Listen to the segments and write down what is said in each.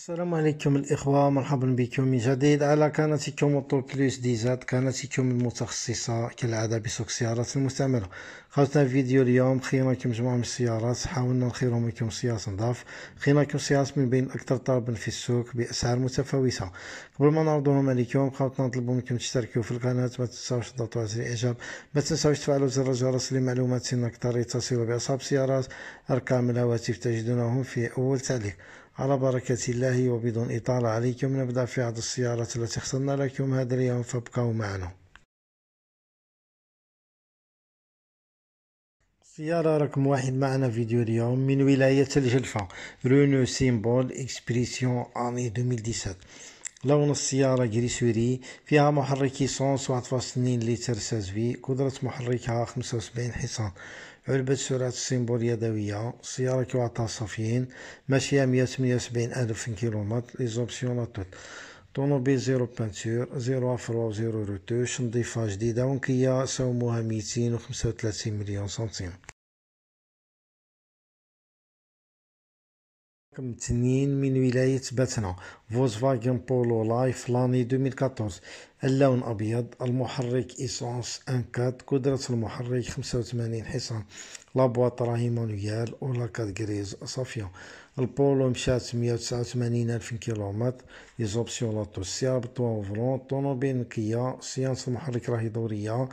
السلام عليكم الإخوة مرحبا بكم من جديد على قناتكم أوتو دي ديزات قناتكم المتخصصة كالعادة بسوق السيارات المستعملة خرجنا فيديو اليوم خينا لكم مجموعة من السيارات حاولنا نخيرهم لكم سيارة نظاف خينا لكم سيارات من بين أكثر طلبا في السوق بأسعار متفاوتة قبل ما نعرضوهم عليكم خاوتنا نطلبوا منكم تشتركوا في القناة ما تنساوش تضغطوا على زر الإعجاب ما تنساوش تفعلوا زر الجرس لمعلومات أكثر يتصلوا بأصحاب السيارات أرقام الهواتف تجدونهم في أول تعليق على بركة الله وبدون إطالة عليكم نبدأ في عرض السيارة التي اخترنا لكم هذا اليوم فابقوا معنا سيارة رقم واحد معنا فيديو اليوم من ولاية الجلفة رونو سيمبول اكسبريسيون اني 2017 لون السيارة جريسوري سوري فيها محرك صونس 1.2 لتر سازفي قدرة محركها خمسة وسبعين حصان علبة سرعة السيمبول يدوية سيارة كواتا صافيين ماشية مية وسبعين ألف كيلومتر لي زوبسيون توت طونوبيل زيرو بانتور زيرو أفرو زيرو روتوش نضيفة جديدة ونكية ساوموها ميتين وخمسة وثلاثين مليون سنتيم رقم 2 من ولاية باتنا فولkswagen بولو لايف لاني 2014 اللون أبيض المحرك إيسانس أنكاد قدرة المحرك 85 حصان بواط راهي مانويال ولا كاتغريز صافية البولو مشات 189 ألف كيلومتر لي زوبسيون لاطو سيارة بالطوافرون طوموبيل نقية سيانس المحرك راهي دورية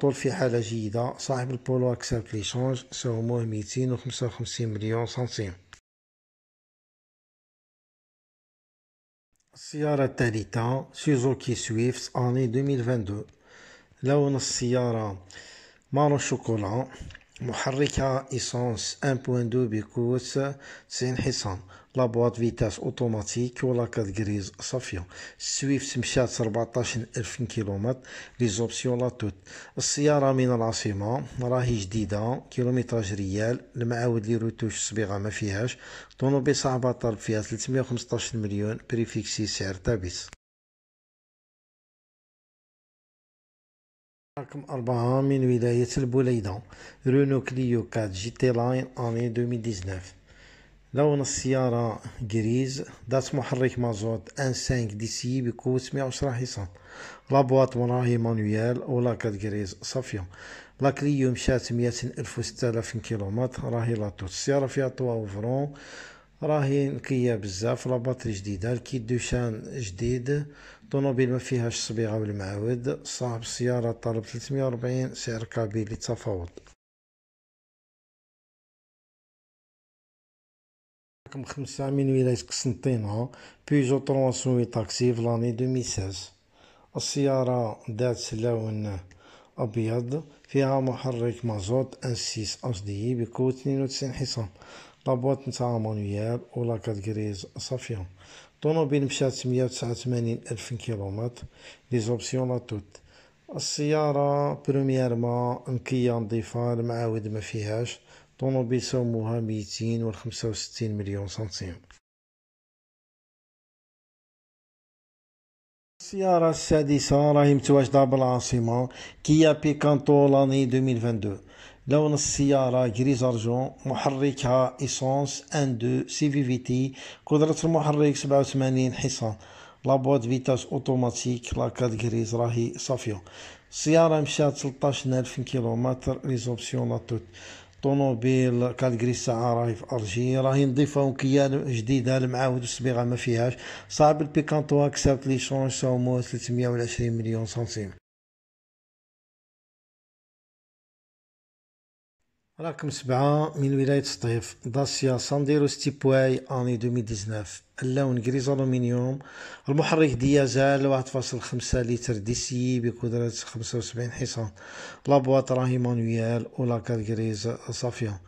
طول في حالة جيدة صاحب البولو أكسبت ليشونج ساهموه 255 مليون سنتيم Siaara Talita Suzuki Swift en 2022. léon hausse Siaara Maro Chocolat. محركة إيسانس 1.2 بكوس 90 حصان بواط فيتاس اوتوماتيك كاد غريز صافية السويفت مشات 14 ألف كيلومتر لي زوبسيون لا توت السيارة من العاصمة راهي جديدة كيلومتراج ريال المعاود لي روتوش صبيغة ما فيهاش طونوبي صعبة طلب فيها 315 مليون بريفيكسي سعر تابس رقم أربعة من ولاية البوليدة رونو كليو 4 جي تي لاين أني 2019 لون السيارة غريز ذات محرك مازوت ان 5 دي سي بقوة 110 حصان لابواط مراهي مانويال كات غريز صافية لا كليو مشات مية ألف وستة آلاف كيلومتر راهي لاطوط السيارة فيها طوا اوفرون راهي نقية بزاف لاباتري جديدة الكيت دوشان جديد طوموبيل ما فيهاش الصبيغة والمعاود صاحب السيارة طلب 340 سعر كابيل للتفاوض رقم خمسة من ولاية قسنطينة بيجو 308 تاكسي في لاني 2016 السيارة ذات لون أبيض فيها محرك مازوت أن سيس أصدي بقوة 92 حصان لا بواط نتاع مانويال ولا كاتغريز صافيون طونوبيل مشات مية و وثمانين ألف كيلومتر لي زوبسيون لا توت السيارة ما نقية نظيفة المعاود ما فيهاش طوموبيل سوموها ميتين وخمسة وستين مليون سنتيم السيارة السادسة راهي متواجدة بالعاصمة كيا بيكانتو لاني 2022 لون السيارة جريز أرجون محركها إيسونس أن دو سي في في تي قدرة المحرك وثمانين حصان لابوات فيتاس اوتوماتيك لاكاد جريز راهي صافية السيارة مشات ألف كيلومتر ليزوبسيون لا توت كاد كالكري ساعة راهي في أرجي راهي نظيفة وكيا جديدة المعاود الصبيغة ما فيهاش صاحب البيكانتو اكسبت لي شونج ساومو 320 مليون سنتيم رقم سبعة من ولاية سطيف داسيا سانديرو ستيبواي اني 2019 اللون كريز الومنيوم المحرك ديازل 1.5 لتر دي سي بقدرة 75 حصان لابواط راهي مانويال ولاكار كريز صافية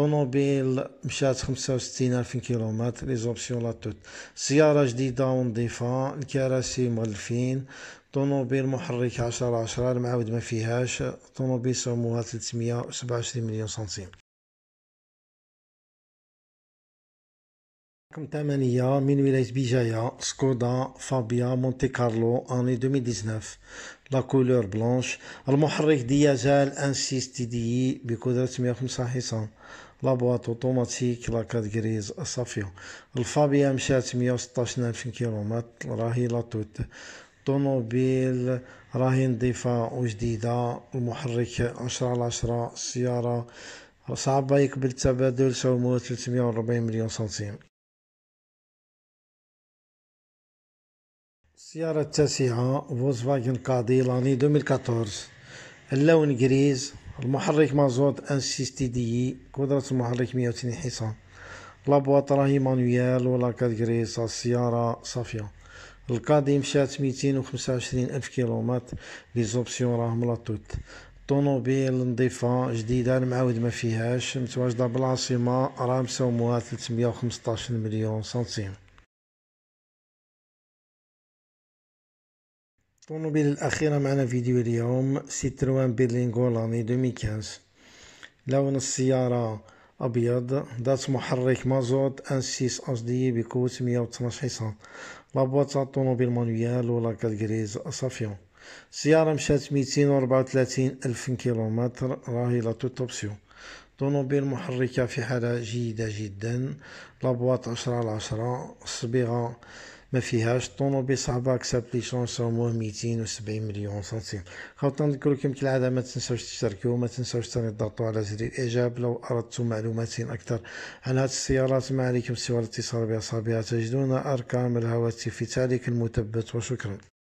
طوموبيل مشات 65 ألف كيلومتر لي زوبسيون لا توت سيارة جديدة ونظيفة الكراسي مغلفين طوموبيل محرك 10 10 المعاود ما فيهاش طوموبيل سموها 327 مليون سنتيم رقم ثمانية من ولاية بيجايا سكودا فابيا مونتي كارلو اني 2019 لا كولور بلونش المحرك ديازال ان انسيس تي دي اي بقدرة 105 حصان لا بواط اوتوماتيك لا كات غريز صافية الفابيا مشات 116 الف كيلومتر راهي لا توت طوموبيل راهي نظيفة وجديدة المحرك 10 على 10 السيارة صعبة يقبل تبادل سعر 340 مليون سنتيم السيارة التاسعة فولكسفاجن كادي لاني 2014 اللون غريز المحرك مازوت ان سيستي دي قدرة المحرك تنين حصان لابواط راهي مانويال ولا كاد غريز السيارة صافية القادي مشات 225 ألف كيلومتر لي زوبسيون راهم لا توت طونوبيل نظيفة جديدة المعاود ما فيهاش متواجدة بالعاصمة راه مساوموها 315 مليون سنتيم الطوموبيل الأخيرة معنا فيديو اليوم سيتروان بيرلينغو لاني 2015 لون السيارة أبيض ذات محرك مازوت أن 6 اس دي بقوة 112 حصان لا بواط طوموبيل مانويال ولا كالغريز صافيون السيارة مشات 234 ألف كيلومتر راهي لا توت أوبسيون طوموبيل محركة في حالة جيدة جدا لابواط 10 على 10 الصبيغة ما فيهاش الطوموبيل صعبه كسبت لي شونسون و 270 مليون سنتيم خاطر نذكر لكم كالعاده ما تنساوش تشتركوا ما تنساوش ثاني تضغطوا على زر الاعجاب لو اردتم معلومات اكثر عن هذه السيارات ما عليكم سوى الاتصال باصحابها تجدون ارقام الهواتف في ذلك المثبت وشكرا